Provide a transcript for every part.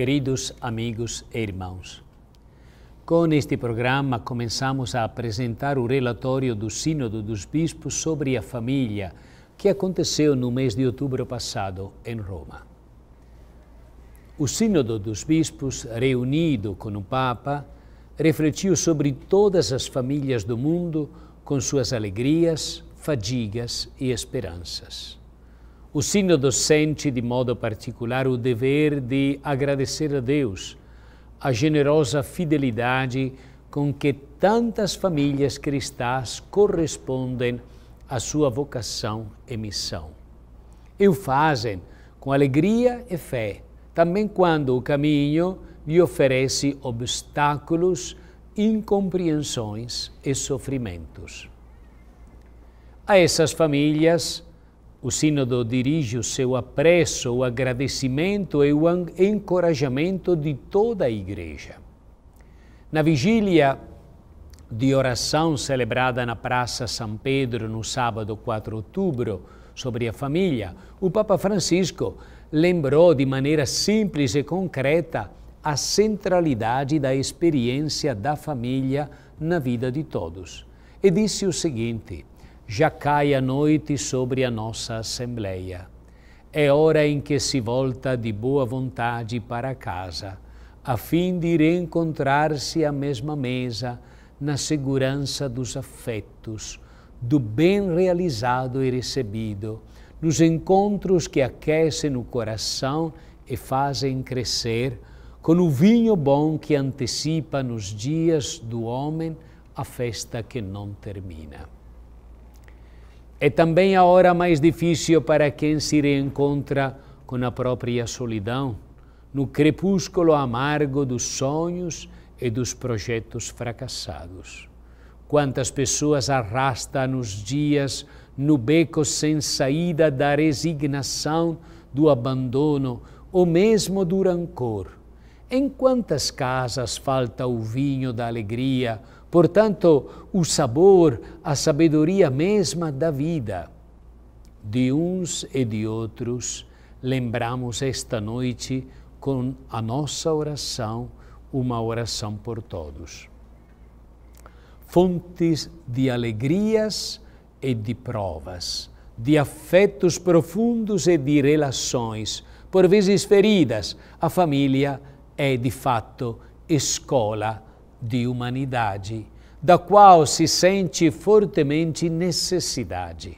Queridos amigos e irmãos, com este programa começamos a apresentar o relatório do Sínodo dos Bispos sobre a família que aconteceu no mês de outubro passado em Roma. O Sínodo dos Bispos, reunido com o Papa, refletiu sobre todas as famílias do mundo com suas alegrias, fadigas e esperanças. O Sínodo sente, de modo particular, o dever de agradecer a Deus a generosa fidelidade com que tantas famílias cristãs correspondem à sua vocação e missão. E o fazem com alegria e fé, também quando o caminho lhe oferece obstáculos, incompreensões e sofrimentos. A essas famílias, o Sínodo dirige o seu apreço, o agradecimento e o encorajamento de toda a Igreja. Na vigília de oração celebrada na Praça São Pedro no sábado 4 de outubro, sobre a família, o Papa Francisco lembrou de maneira simples e concreta a centralidade da experiência da família na vida de todos. E disse o seguinte: já cai a noite sobre a nossa Assembleia. É hora em que se volta de boa vontade para casa, a fim de reencontrar-se à mesma mesa, na segurança dos afetos, do bem realizado e recebido, nos encontros que aquecem o coração e fazem crescer, com o vinho bom que antecipa nos dias do homem a festa que não termina. É também a hora mais difícil para quem se reencontra com a própria solidão, no crepúsculo amargo dos sonhos e dos projetos fracassados. Quantas pessoas arrasta nos dias no beco sem saída da resignação, do abandono ou mesmo do rancor. Em quantas casas falta o vinho da alegria, portanto, o sabor, a sabedoria mesma da vida. De uns e de outros, lembramos esta noite com a nossa oração, uma oração por todos. Fontes de alegrias e de provas, de afetos profundos e de relações, por vezes feridas, a família é de fato escola de humanidade, da qual se sente fortemente necessidade.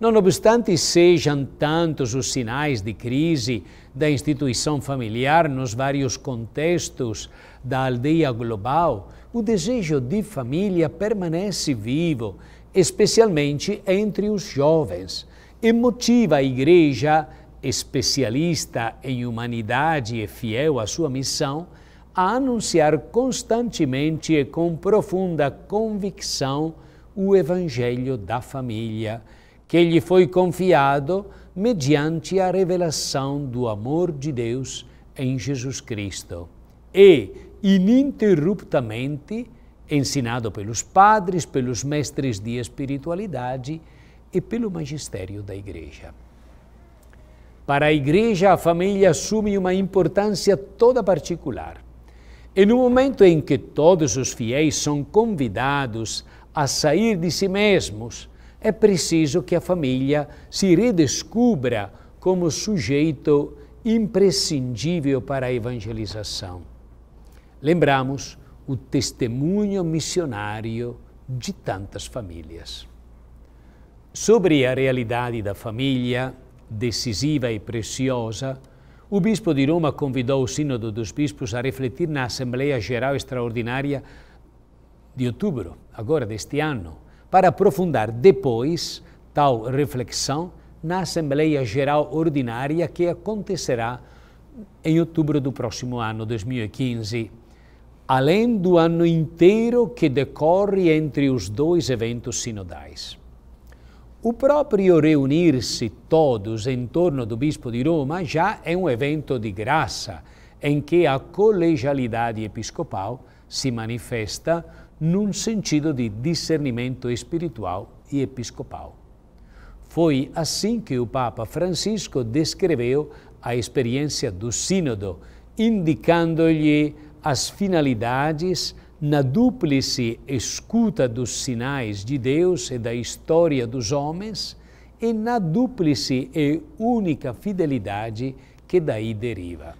Não obstante sejam tantos os sinais de crise da instituição familiar nos vários contextos da aldeia global, o desejo de família permanece vivo, especialmente entre os jovens, e motiva a Igreja, especialista em humanidade e fiel à sua missão, a anunciar constantemente e com profunda convicção o Evangelho da família, que lhe foi confiado mediante a revelação do amor de Deus em Jesus Cristo. E, ininterruptamente, ensinado pelos padres, pelos mestres de espiritualidade e pelo magistério da Igreja. Para a Igreja, a família assume uma importância toda particular e no momento em que todos os fiéis são convidados a sair de si mesmos, é preciso que a família se redescubra como sujeito imprescindível para a evangelização. Lembramos o testemunho missionário de tantas famílias. Sobre a realidade da família, decisiva e preciosa, o bispo de Roma convidou o Sínodo dos Bispos a refletir na Assembleia Geral Extraordinária de outubro, agora deste ano, para aprofundar depois tal reflexão na Assembleia Geral Ordinária que acontecerá em outubro do próximo ano, 2015, além do ano inteiro que decorre entre os dois eventos sinodais. O próprio reunir-se todos em torno do Bispo de Roma já é um evento de graça, em que a colegialidade episcopal se manifesta num sentido de discernimento espiritual e episcopal. Foi assim que o Papa Francisco descreveu a experiência do Sínodo, indicando-lhe as finalidades na dúplice escuta dos sinais de Deus e da história dos homens e na dúplice e única fidelidade que daí deriva.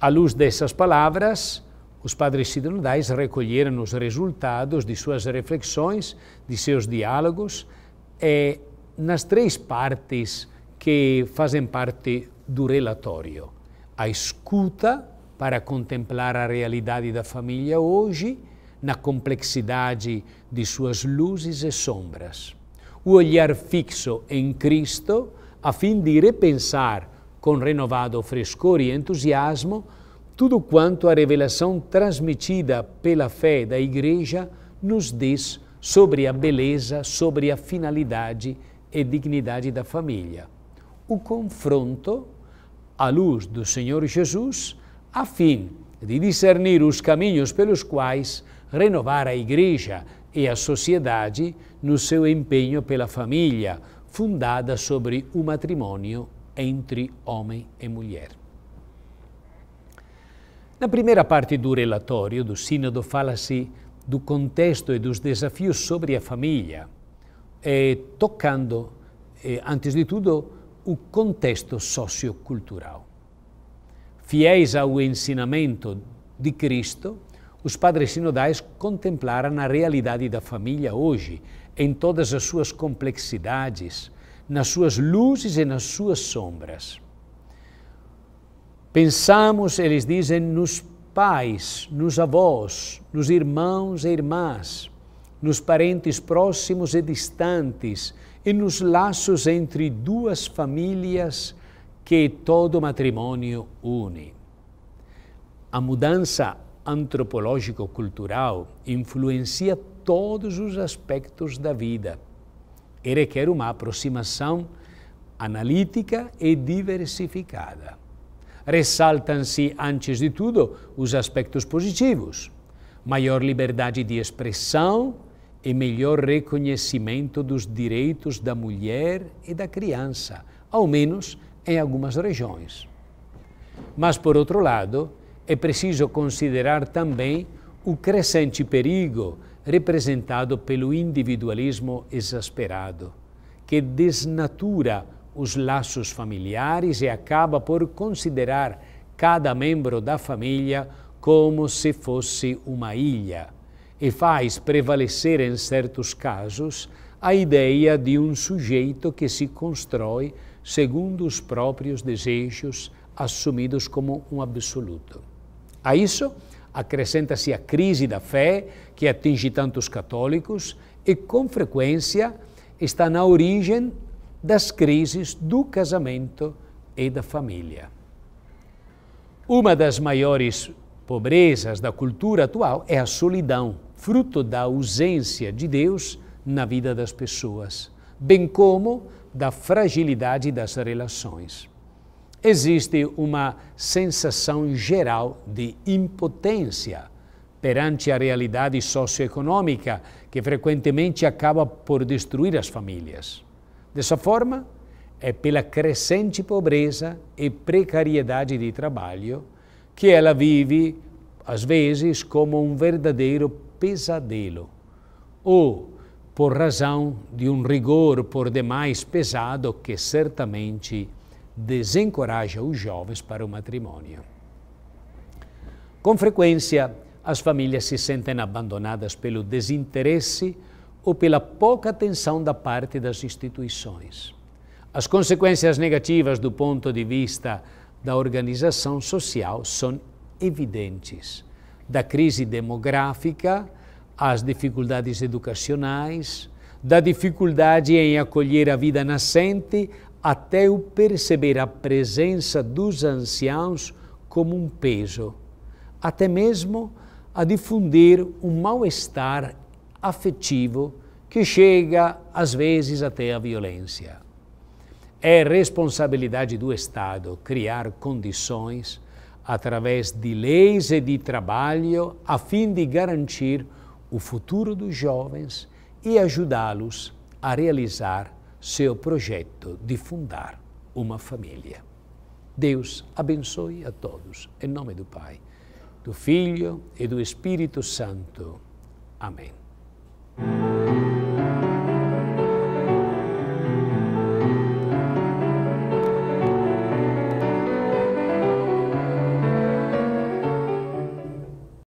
À luz dessas palavras, os padres sinodais recolheram os resultados de suas reflexões, de seus diálogos, nas três partes que fazem parte do relatório: a escuta, para contemplar a realidade da família hoje na complexidade de suas luzes e sombras. O olhar fixo em Cristo, a fim de repensar com renovado frescor e entusiasmo tudo quanto a revelação transmitida pela fé da Igreja nos diz sobre a beleza, sobre a finalidade e dignidade da família. O confronto, à luz do Senhor Jesus, a fim de discernir os caminhos pelos quais renovar a Igreja e a sociedade no seu empenho pela família, fundada sobre o matrimônio entre homem e mulher. Na primeira parte do relatório do Sínodo fala-se do contexto e dos desafios sobre a família, eh, tocando, eh, antes de tudo, o contexto sociocultural. Fiéis ao ensinamento de Cristo, os padres sinodais contemplaram a realidade da família hoje, em todas as suas complexidades, nas suas luzes e nas suas sombras. Pensamos, eles dizem, nos pais, nos avós, nos irmãos e irmãs, nos parentes próximos e distantes e nos laços entre duas famílias que todo matrimônio une. A mudança antropológico-cultural influencia todos os aspectos da vida e requer uma aproximação analítica e diversificada. Ressaltam-se, antes de tudo, os aspectos positivos, maior liberdade de expressão e melhor reconhecimento dos direitos da mulher e da criança, ao menos em algumas regiões. Mas, por outro lado, é preciso considerar também o crescente perigo representado pelo individualismo exasperado, que desnatura os laços familiares e acaba por considerar cada membro da família como se fosse uma ilha e faz prevalecer, em certos casos, a ideia de um sujeito que se constrói segundo os próprios desejos assumidos como um absoluto. A isso acrescenta-se a crise da fé que atinge tantos católicos e, com frequência, está na origem das crises do casamento e da família. Uma das maiores pobrezas da cultura atual é a solidão, fruto da ausência de Deus na vida das pessoas, bem como da fragilidade das relações. Existe uma sensação geral de impotência perante a realidade socioeconômica que frequentemente acaba por destruir as famílias. Dessa forma, é pela crescente pobreza e precariedade de trabalho que ela vive, às vezes, como um verdadeiro pesadelo, ou por razão de um rigor por demais pesado que certamente desencoraja os jovens para o matrimônio. Com frequência, as famílias se sentem abandonadas pelo desinteresse ou pela pouca atenção da parte das instituições. As consequências negativas do ponto de vista da organização social são evidentes. Da crise demográfica, às dificuldades educacionais, da dificuldade em acolher a vida nascente, até o perceber a presença dos anciãos como um peso, até mesmo a difundir um mal-estar afetivo que chega, às vezes, até à violência. É responsabilidade do Estado criar condições, através de leis e de trabalho, a fim de garantir o futuro dos jovens e ajudá-los a realizar seu projeto de fundar uma família. Deus abençoe a todos, em nome do Pai, do Filho e do Espírito Santo. Amém.